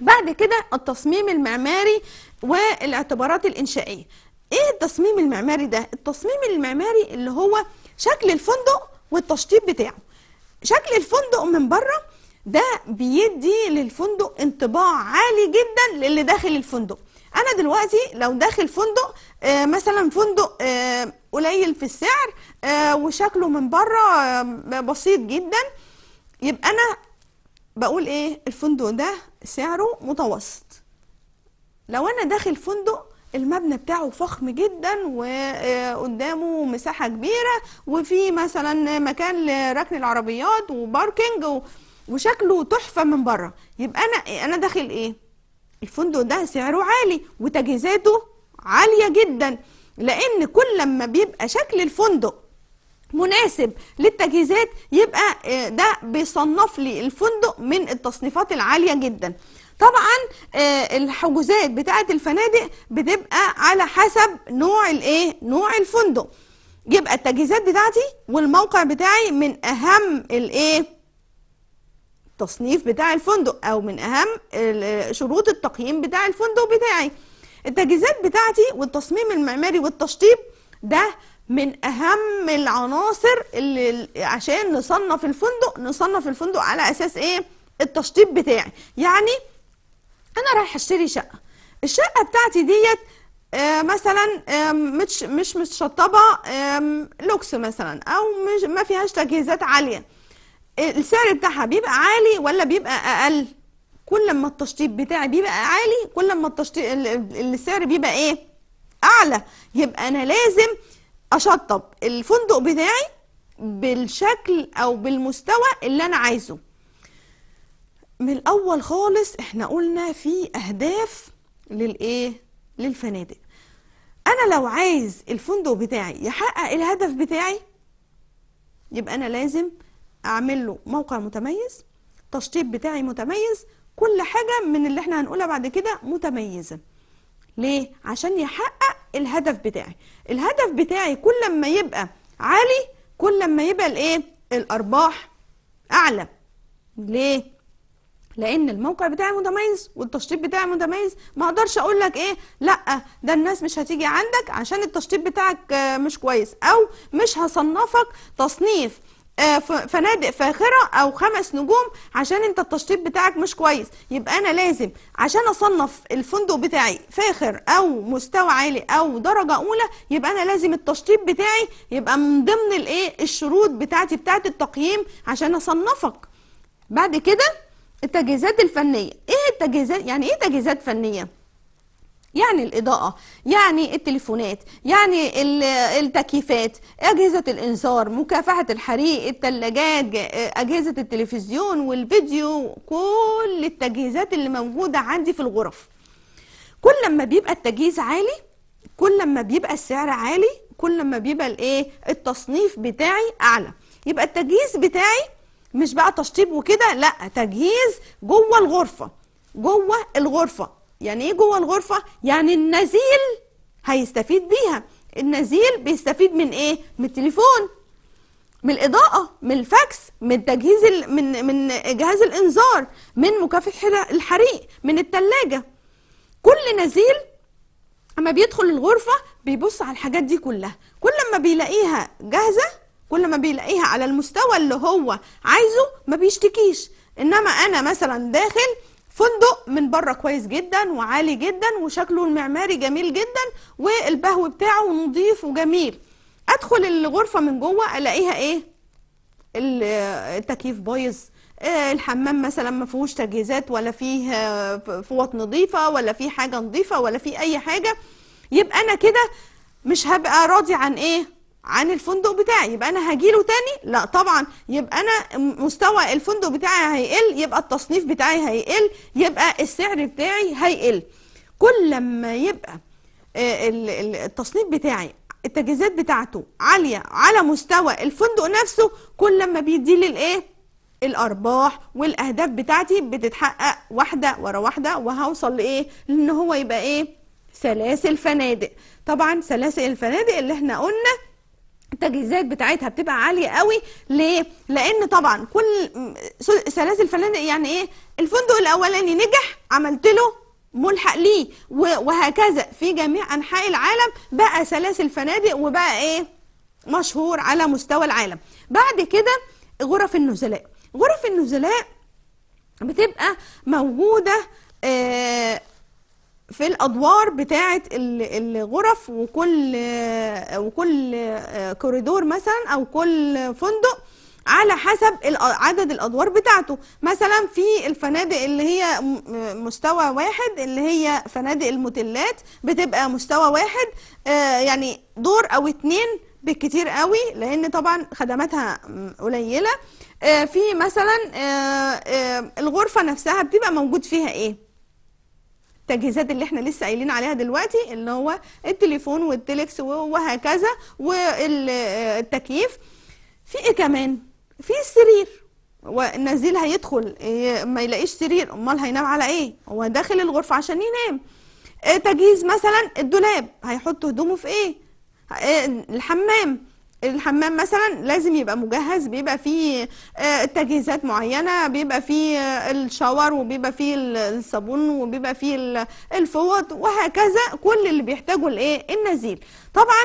بعد كده التصميم المعماري والاعتبارات الإنشائية إيه التصميم المعماري ده؟ التصميم المعماري اللي هو شكل الفندق والتشطيب بتاعه شكل الفندق من بره ده بيدي للفندق انطباع عالي جدا للي داخل الفندق انا دلوقتي لو داخل فندق آه، مثلا فندق آه، قليل في السعر آه، وشكله من بره بسيط جدا يبقى انا بقول ايه الفندق ده سعره متوسط لو انا داخل فندق المبنى بتاعه فخم جدا وقدامه مساحه كبيره وفي مثلا مكان لركن العربيات وباركنج و... وشكله تحفه من بره يبقى انا انا داخل ايه الفندق ده سعره عالي وتجهيزاته عاليه جدا لان كل ما بيبقى شكل الفندق مناسب للتجهيزات يبقى آه، ده بيصنف لي الفندق من التصنيفات العاليه جدا طبعا آه، الحجوزات بتاعه الفنادق بتبقى على حسب نوع الايه نوع الفندق يبقى التجهيزات بتاعتي والموقع بتاعي من اهم الايه التصنيف بتاع الفندق او من اهم شروط التقييم بتاع الفندق بتاعي التجهيزات بتاعتي والتصميم المعماري والتشطيب ده من اهم العناصر اللي عشان نصنف الفندق نصنف الفندق على اساس ايه التشطيب بتاعي يعني انا رايح اشتري شقه الشقه بتاعتي ديت آه، مثلا آه، مش مش متشطبه لوكس مثلا او مش ما فيهاش تجهيزات عاليه السعر بتاعها بيبقى عالي ولا بيبقى اقل كل ما التشطيب بتاعي بيبقى عالي كل ما التشطيب السعر بيبقى ايه اعلى يبقى انا لازم اشطب الفندق بتاعي بالشكل او بالمستوى اللي انا عايزه من الاول خالص احنا قلنا في اهداف للايه للفنادق انا لو عايز الفندق بتاعي يحقق الهدف بتاعي يبقى انا لازم اعمل له موقع متميز تشطيب بتاعي متميز كل حاجة من اللي احنا هنقولها بعد كده متميزة ليه؟ عشان يحقق الهدف بتاعي الهدف بتاعي كل ما يبقى عالي كل ما يبقى الايه؟ الارباح اعلى ليه؟ لان الموقع بتاعي متميز والتشطيب بتاعي متميز ما اقدرش اقول لك ايه لا ده الناس مش هتيجي عندك عشان التشطيب بتاعك مش كويس او مش هصنفك تصنيف آه، فنادق فاخره او خمس نجوم عشان انت التشطيب بتاعك مش كويس يبقى انا لازم عشان اصنف الفندق بتاعي فاخر او مستوى عالي او درجه اولى يبقى انا لازم التشطيب بتاعي يبقى من ضمن الايه الشروط بتاعتي بتاعت التقييم عشان اصنفك بعد كده التجهيزات الفنيه ايه التجهيزات يعني ايه تجهيزات فنيه يعني الإضاءة يعني التليفونات يعني التكييفات أجهزة الإنذار مكافحة الحريق الثلاجات أجهزة التلفزيون والفيديو كل التجهيزات اللي موجودة عندي في الغرف كل ما بيبقى التجهيز عالي كل ما بيبقى السعر عالي كل ما بيبقى الايه التصنيف بتاعي اعلى يبقى التجهيز بتاعي مش بقى تشطيب وكده لا تجهيز جوه الغرفه جوه الغرفه يعني ايه جوه الغرفه يعني النزيل هيستفيد بيها النزيل بيستفيد من ايه من التليفون من الاضاءه من الفاكس من تجهيز ال... من من جهاز الانذار من مكافحه الحريق من الثلاجه كل نزيل اما بيدخل الغرفه بيبص على الحاجات دي كلها كل ما بيلاقيها جاهزه كل ما بيلاقيها على المستوى اللي هو عايزه ما بيشتكيش انما انا مثلا داخل فندق من بره كويس جدا وعالي جدا وشكله المعماري جميل جدا والبهو بتاعه نظيف وجميل ادخل الغرفه من جوه الاقيها ايه التكييف بايظ آه، الحمام مثلا ما فيهوش تجهيزات ولا فيه آه، فوط نظيفه ولا فيه حاجه نظيفه ولا فيه اي حاجه يبقى انا كده مش هبقى راضي عن ايه عن الفندق بتاعي يبقى انا هجيله تاني لا طبعا يبقى انا مستوى الفندق بتاعي هيقل يبقى التصنيف بتاعي هيقل يبقى السعر بتاعي هيقل كل لما يبقى آه، التصنيف بتاعي التجهيزات بتاعته عالية على مستوى الفندق نفسه كل لما بيدي لي الايه الارباح والاهداف بتاعتي بتتحقق واحدة ورا واحدة وهوصل لايه لان هو يبقى ايه سلاسل فنادق طبعا سلاسل الفنادق اللي احنا قلنا التجهيزات بتاعتها بتبقى عاليه قوي ليه لان طبعا كل سلاسل فنادق يعني ايه الفندق الاولاني نجح عملت له ملحق ليه وهكذا في جميع انحاء العالم بقى سلاسل فنادق وبقى ايه مشهور على مستوى العالم بعد كده غرف النزلاء غرف النزلاء بتبقى موجوده آه في الادوار بتاعه الغرف وكل وكل كوريدور مثلا او كل فندق على حسب عدد الادوار بتاعته مثلا في الفنادق اللي هي مستوى واحد اللي هي فنادق الموتيلات بتبقى مستوى واحد آه، يعني دور او اتنين بالكتير قوي لان طبعا خدماتها قليله آه، في مثلا آه، الغرفه نفسها بتبقى موجود فيها ايه التجهيزات اللي احنا لسه قايلين عليها دلوقتي اللي هو التليفون والتليكس وهكذا والتكييف في ايه كمان في السرير والنزيل هيدخل إيه، ما يلاقيش سرير امال هينام على ايه هو داخل الغرفه عشان ينام إيه، تجهيز مثلا الدولاب هيحط هدومه في ايه, إيه، الحمام الحمام مثلا لازم يبقى مجهز بيبقى فيه آه، تجهيزات معينه بيبقى فيه آه، الشاور وبيبقى فيه الصابون وبيبقى فيه الفوط وهكذا كل اللي بيحتاجه الايه النزيل طبعا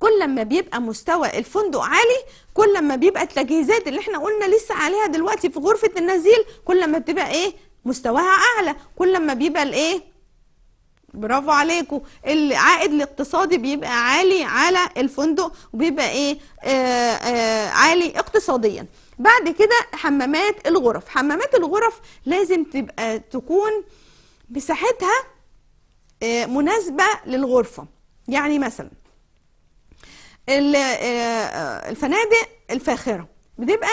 كل لما بيبقى مستوى الفندق عالي كل لما بيبقى التجهيزات اللي احنا قلنا لسه عليها دلوقتي في غرفه النزيل كل لما بتبقى ايه مستواها اعلى كل لما بيبقى الايه برافو عليكم العائد الاقتصادي بيبقى عالي على الفندق وبيبقى ايه آآ آه، آآ آه، عالي اقتصاديا بعد كده حمامات الغرف حمامات الغرف لازم تبقى تكون مساحتها آه، مناسبه للغرفه يعني مثلا الفنادق الفاخره بتبقى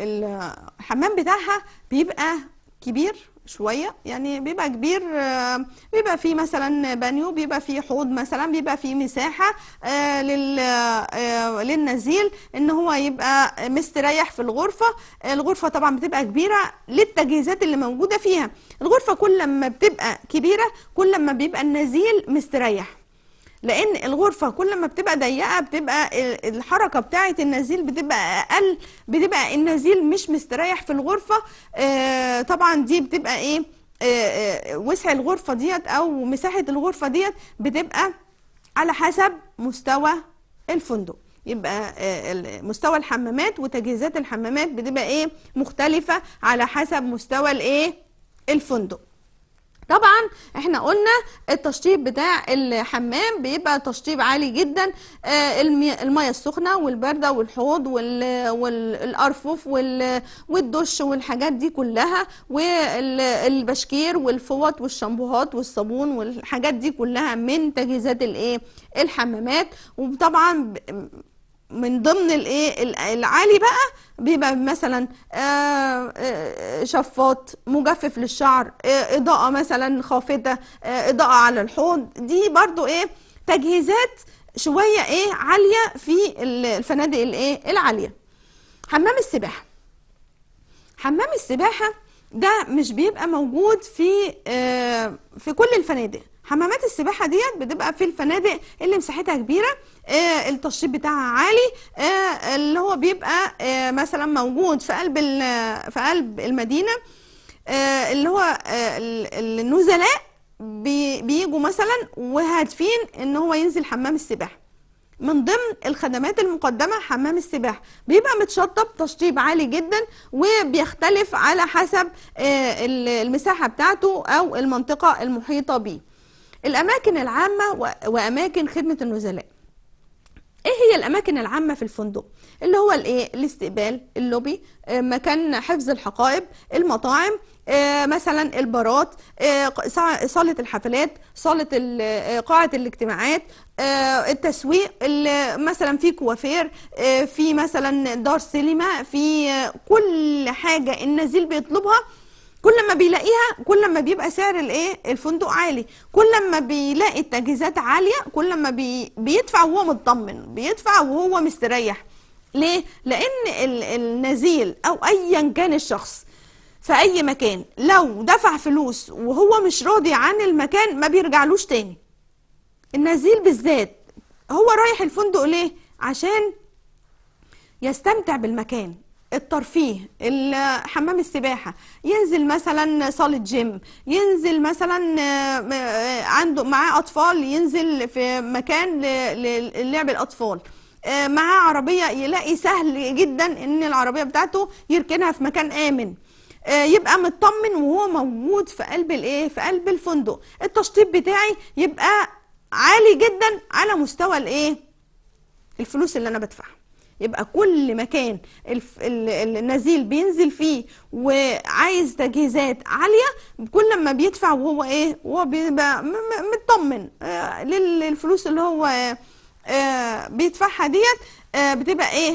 الحمام بتاعها بيبقى كبير شوية يعني بيبقى كبير آه، بيبقى فيه مثلا بانيو بيبقى فيه حوض مثلا بيبقى فيه مساحة آه، آه، للنزيل ان هو يبقى مستريح في الغرفة الغرفة طبعا بتبقى كبيرة للتجهيزات اللي موجودة فيها الغرفة كل ما بتبقى كبيرة كل ما بيبقى النزيل مستريح لان الغرفه كل ما بتبقى ضيقه بتبقى الحركه بتاعه النزيل بتبقى اقل بتبقى النزيل مش مستريح في الغرفه آه، طبعا دي بتبقى ايه آه، آه، وسع الغرفه ديت او مساحه الغرفه ديت بتبقى على حسب مستوى الفندق يبقى مستوى الحمامات وتجهيزات الحمامات بتبقى ايه مختلفه على حسب مستوى الايه الفندق طبعا احنا قلنا التشطيب بتاع الحمام بيبقى تشطيب عالي جدا آه، الميه السخنه والبارده والحوض والارفف والدش والحاجات دي كلها والبشكير والفوط والشامبوهات والصابون والحاجات دي كلها من تجهيزات الايه الحمامات وطبعا من ضمن الايه العالي بقى بيبقى مثلا آه، آه، شفاط مجفف للشعر آه، اضاءه مثلا خافته اضاءه على الحوض دي برضو ايه تجهيزات شويه ايه عاليه في الفنادق الايه العاليه حمام السباحه حمام السباحه ده مش بيبقى موجود في في كل الفنادق حمامات السباحه ديت بتبقى في الفنادق اللي مساحتها كبيره آه التشطيب بتاعها عالي آه اللي هو بيبقى آه مثلا موجود في قلب في قلب المدينه آه اللي هو آه النزلاء بيجوا مثلا وهادفين ان هو ينزل حمام السباحه من ضمن الخدمات المقدمة حمام السباحة بيبقى متشطب تشطيب عالي جدا وبيختلف على حسب آه، المساحة بتاعته أو المنطقة المحيطة بيه الأماكن العامة وأماكن خدمة النزلاء ايه هي الاماكن العامه في الفندق اللي هو الايه الاستقبال اللوبي آه، مكان حفظ الحقائب المطاعم آه، مثلا البارات آه، صاله الحفلات صاله قاعه الاجتماعات التسويق مثلا في كوافير في مثلا دار سينما في كل حاجه النزيل بيطلبها كل ما بيلاقيها كل ما بيبقى سعر الايه الفندق عالي كل ما بيلاقي التجهيزات عاليه كل ما بي بيدفع وهو مطمن بيدفع وهو مستريح ليه لان النزيل او ايا كان الشخص في اي مكان لو دفع فلوس وهو مش راضي عن المكان ما بيرجعلوش تاني النزيل بالذات هو رايح الفندق ليه عشان يستمتع بالمكان الترفيه حمام السباحه ينزل مثلا صاله جيم ينزل مثلا آه، عنده معاه اطفال ينزل في مكان للعب الاطفال آه، معاه عربيه يلاقي سهل جدا ان العربيه بتاعته يركنها في مكان امن آه، يبقى مطمن وهو موجود في قلب الايه في قلب الفندق التشطيب بتاعي يبقى عالي جدا على مستوى الايه الفلوس اللي انا بدفعها يبقى كل مكان النزيل بينزل فيه وعايز تجهيزات عاليه كل ما بيدفع وهو ايه وهو بيبقى مطمن آه، للفلوس اللي هو آه، بيدفعها ديت آه، بتبقى ايه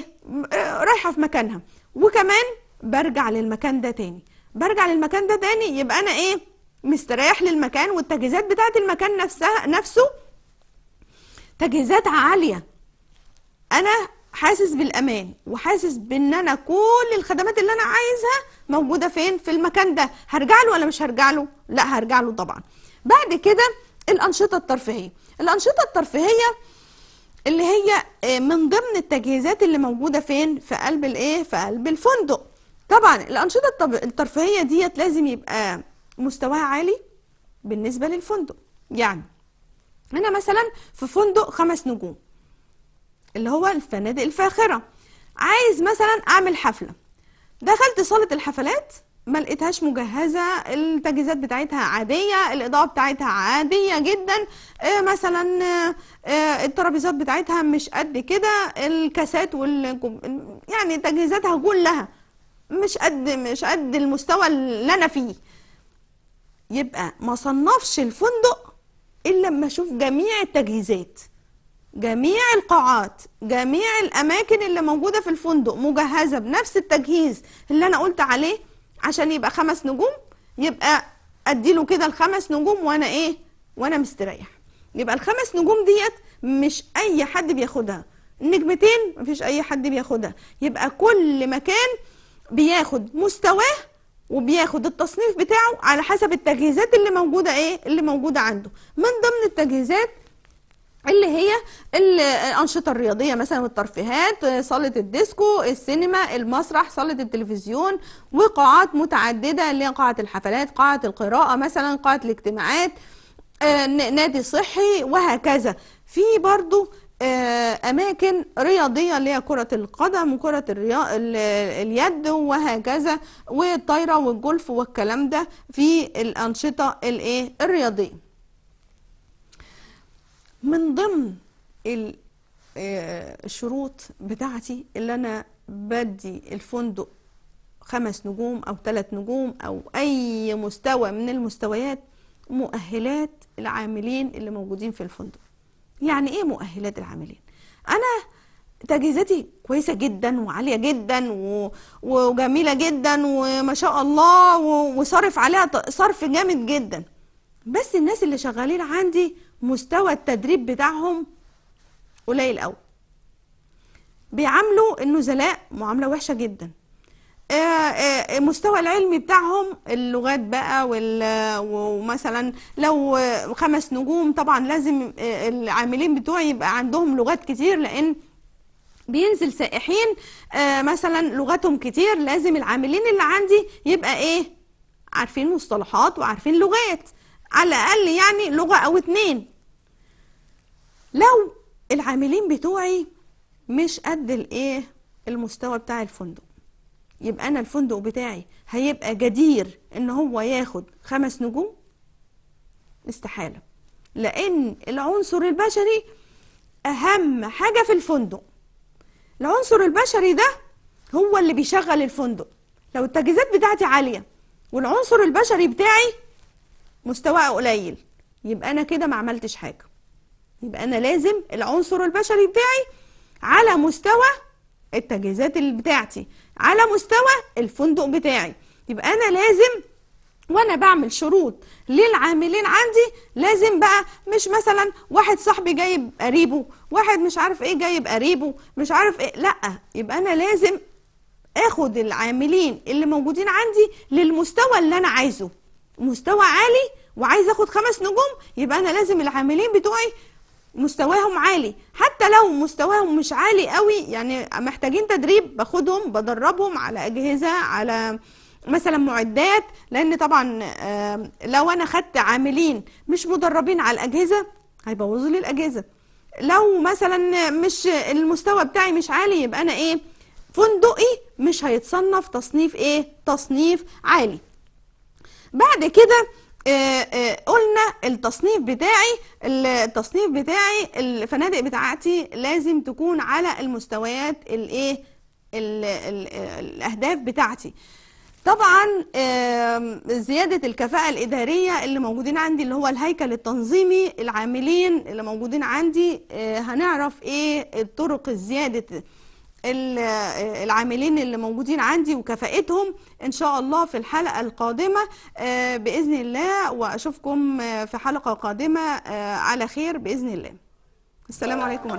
رايحه في مكانها وكمان برجع للمكان ده تاني برجع للمكان ده تاني يبقى انا ايه مستريح للمكان والتجهيزات بتاعت المكان نفسها نفسه تجهيزات عاليه انا حاسس بالامان وحاسس بان انا كل الخدمات اللي انا عايزها موجوده فين في المكان ده هرجع له ولا مش هرجع له لا هرجع له طبعا بعد كده الانشطه الترفيهيه الانشطه الترفيهيه اللي هي آه، من ضمن التجهيزات اللي موجوده فين في قلب الايه في قلب الفندق طبعا الانشطه الترفيهيه ديت لازم يبقى مستواها عالي بالنسبه للفندق يعني انا مثلا في فندق خمس نجوم اللي هو الفنادق الفاخرة عايز مثلا أعمل حفلة دخلت صالة الحفلات ما لقيتهاش مجهزة التجهيزات بتاعتها عادية الإضاءة بتاعتها عادية جدا آه، مثلا آه، آه، الترابيزات بتاعتها مش قد كده الكاسات وال يعني تجهيزاتها كلها مش قد مش قد المستوى اللي أنا فيه يبقى ما صنفش الفندق إلا لما أشوف جميع التجهيزات جميع القاعات جميع الأماكن اللي موجودة في الفندق مجهزة بنفس التجهيز اللي أنا قلت عليه عشان يبقى خمس نجوم يبقى أديله كده الخمس نجوم وأنا إيه وأنا مستريح يبقى الخمس نجوم ديت مش أي حد بياخدها النجمتين مفيش أي حد بياخدها يبقى كل مكان بياخد مستواه وبياخد التصنيف بتاعه على حسب التجهيزات اللي موجودة إيه اللي موجودة عنده من ضمن التجهيزات اللي هي الانشطه الرياضيه مثلا والترفيهات صاله الديسكو السينما المسرح صاله التلفزيون وقاعات متعدده اللي هي قاعه الحفلات قاعه القراءه مثلا قاعه الاجتماعات آه، نادي صحي وهكذا في برضو آه، اماكن رياضيه اللي هي كره القدم وكره الريا... اليد وهكذا والطايره والجولف والكلام ده في الانشطه الايه الرياضيه من ضمن آه، الشروط بتاعتي اللي انا بدي الفندق خمس نجوم او ثلاث نجوم او اي مستوى من المستويات مؤهلات العاملين اللي موجودين في الفندق يعني ايه مؤهلات العاملين انا تجهيزاتي كويسه جدا وعاليه جدا و... وجميله جدا وما شاء الله و... وصارف عليها صرف جامد جدا بس الناس اللي شغالين عندي مستوى التدريب بتاعهم قليل قوي بيعاملوا النزلاء معامله وحشه جدا آه، آه، مستوى العلمي بتاعهم اللغات بقى ومثلا لو خمس نجوم طبعا لازم آه، العاملين بتوعي يبقى عندهم لغات كتير لان بينزل سائحين مثلا لغتهم كتير لازم العاملين اللي عندي يبقى ايه عارفين مصطلحات وعارفين لغات على الأقل يعني لغة أو اتنين لو العاملين بتوعي مش قد الايه المستوى بتاع الفندق يبقى أنا الفندق بتاعي هيبقى جدير إن هو ياخد خمس نجوم استحالة لأن العنصر البشري أهم حاجة في الفندق العنصر البشري ده هو اللي بيشغل الفندق لو التجهيزات بتاعتي عالية والعنصر البشري بتاعي مستواه قليل يبقى انا كده ما عملتش حاجه يبقى انا لازم العنصر البشري بتاعي على مستوى التجهيزات اللي بتاعتي على مستوى الفندق بتاعي يبقى انا لازم وانا بعمل شروط للعاملين عندي لازم بقى مش مثلا واحد صاحبي جايب قريبه واحد مش عارف ايه جايب قريبه مش عارف ايه لا يبقى انا لازم اخد العاملين اللي موجودين عندي للمستوى اللي انا عايزه مستوى عالي وعايز اخد خمس نجوم يبقى انا لازم العاملين بتوعي مستواهم عالي حتى لو مستواهم مش عالي قوي يعني محتاجين تدريب باخدهم بدربهم على اجهزه على مثلا معدات لان طبعا آه، لو انا خدت عاملين مش مدربين على الاجهزه هيبوظوا لي الاجهزه لو مثلا مش المستوى بتاعي مش عالي يبقى انا ايه فندقي مش هيتصنف تصنيف ايه تصنيف عالي بعد كده آه، آه، قلنا التصنيف بتاعي التصنيف بتاعي الفنادق بتاعتي لازم تكون على المستويات الايه الاهداف بتاعتي طبعا زيادة الكفاءة الإدارية اللي موجودين عندي اللي هو الهيكل التنظيمي العاملين اللي موجودين عندي آه، هنعرف إيه الطرق زيادة العاملين اللي موجودين عندي وكفاءتهم ان شاء الله في الحلقه القادمه آه، باذن الله واشوفكم في حلقه قادمه آه، على خير باذن الله السلام عليكم